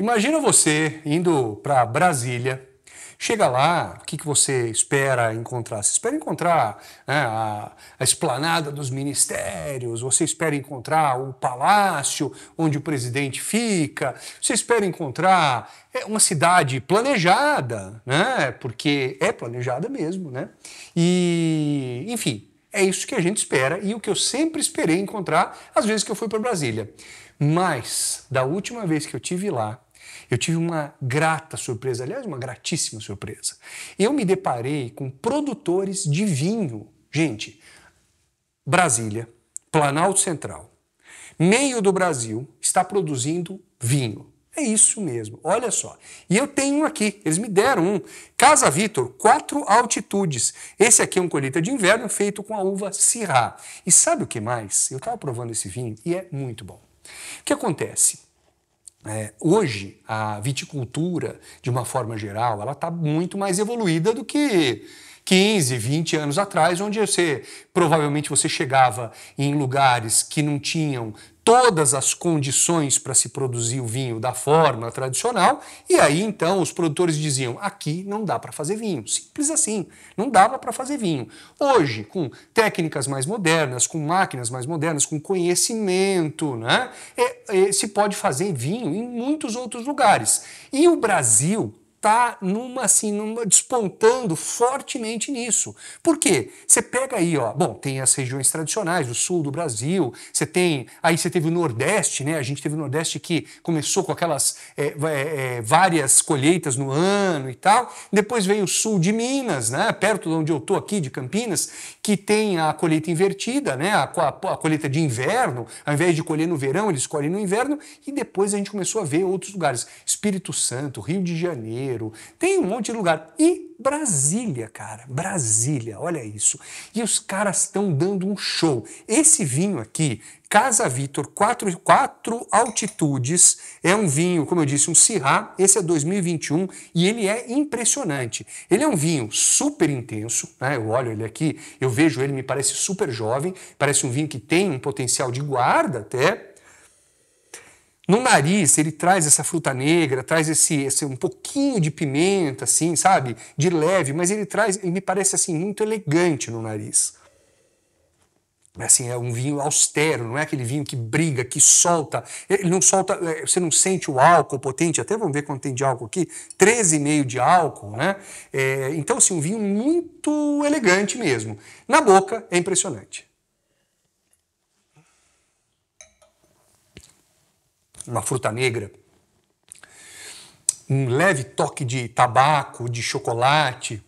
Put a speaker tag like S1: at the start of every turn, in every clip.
S1: Imagina você indo para Brasília, chega lá, o que, que você espera encontrar? Você espera encontrar né, a, a esplanada dos ministérios, você espera encontrar o palácio onde o presidente fica, você espera encontrar é, uma cidade planejada, né, porque é planejada mesmo, né? E, enfim, é isso que a gente espera e o que eu sempre esperei encontrar às vezes que eu fui para Brasília. Mas, da última vez que eu tive lá, eu tive uma grata surpresa, aliás, uma gratíssima surpresa. Eu me deparei com produtores de vinho. Gente, Brasília, Planalto Central, meio do Brasil está produzindo vinho. É isso mesmo, olha só. E eu tenho um aqui, eles me deram um. Casa Vitor, quatro altitudes. Esse aqui é um colheita de inverno feito com a uva Syrah. E sabe o que mais? Eu estava provando esse vinho e é muito bom. O que acontece? É, hoje, a viticultura, de uma forma geral, ela está muito mais evoluída do que 15, 20 anos atrás, onde você provavelmente você chegava em lugares que não tinham todas as condições para se produzir o vinho da forma tradicional, e aí então os produtores diziam: aqui não dá para fazer vinho. Simples assim, não dava para fazer vinho. Hoje, com técnicas mais modernas, com máquinas mais modernas, com conhecimento, né, é, é, se pode fazer vinho em muitos outros lugares. E o Brasil está numa assim, numa, despontando fortemente nisso. Por quê? Você pega aí, ó, bom, tem as regiões tradicionais, o sul do Brasil, você tem, aí você teve o Nordeste, né? A gente teve o Nordeste que começou com aquelas é, é, é, várias colheitas no ano e tal. Depois veio o sul de Minas, né? Perto de onde eu tô aqui, de Campinas, que tem a colheita invertida, né? A, a, a colheita de inverno, ao invés de colher no verão, eles colhem no inverno. E depois a gente começou a ver outros lugares, Espírito Santo, Rio de Janeiro Janeiro, tem um monte de lugar. E Brasília, cara, Brasília, olha isso. E os caras estão dando um show. Esse vinho aqui, Casa Vitor, quatro, quatro altitudes, é um vinho, como eu disse, um Syrah, esse é 2021 e ele é impressionante. Ele é um vinho super intenso, né? eu olho ele aqui, eu vejo ele, me parece super jovem, parece um vinho que tem um potencial de guarda até, no nariz, ele traz essa fruta negra, traz esse, esse um pouquinho de pimenta, assim, sabe? De leve, mas ele traz, ele me parece assim, muito elegante no nariz. Assim, é um vinho austero, não é aquele vinho que briga, que solta. Ele não solta, é, você não sente o álcool potente, até vamos ver quanto tem de álcool aqui, 13,5 de álcool, né? É, então, assim, um vinho muito elegante mesmo. Na boca, é impressionante. uma fruta negra, um leve toque de tabaco, de chocolate,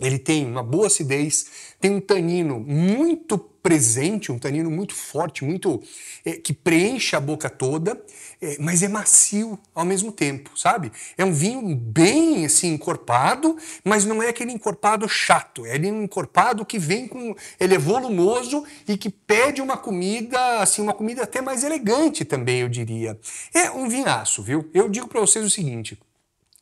S1: ele tem uma boa acidez, tem um tanino muito presente, um tanino muito forte, muito é, que preenche a boca toda, é, mas é macio ao mesmo tempo, sabe? É um vinho bem assim encorpado, mas não é aquele encorpado chato, é aquele encorpado que vem com ele é volumoso e que pede uma comida assim, uma comida até mais elegante também, eu diria. É um vinhaço, viu? Eu digo para vocês o seguinte,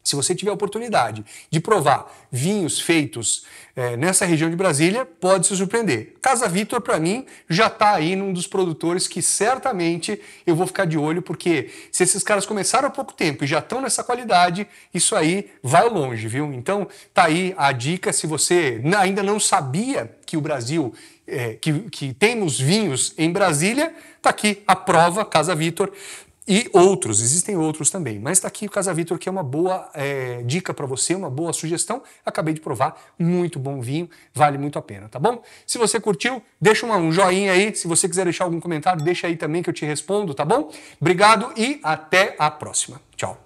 S1: se você tiver a oportunidade de provar vinhos feitos é, nessa região de Brasília, pode se surpreender. Casa Vitor, para mim, já está aí num dos produtores que certamente eu vou ficar de olho, porque se esses caras começaram há pouco tempo e já estão nessa qualidade, isso aí vai longe, viu? Então, tá aí a dica. Se você ainda não sabia que o Brasil é, que, que, temos vinhos em Brasília, está aqui a prova, Casa Vitor. E outros, existem outros também, mas está aqui o Casa Vitor, que é uma boa é, dica para você, uma boa sugestão. Acabei de provar, muito bom vinho, vale muito a pena, tá bom? Se você curtiu, deixa um joinha aí. Se você quiser deixar algum comentário, deixa aí também que eu te respondo, tá bom? Obrigado e até a próxima. Tchau.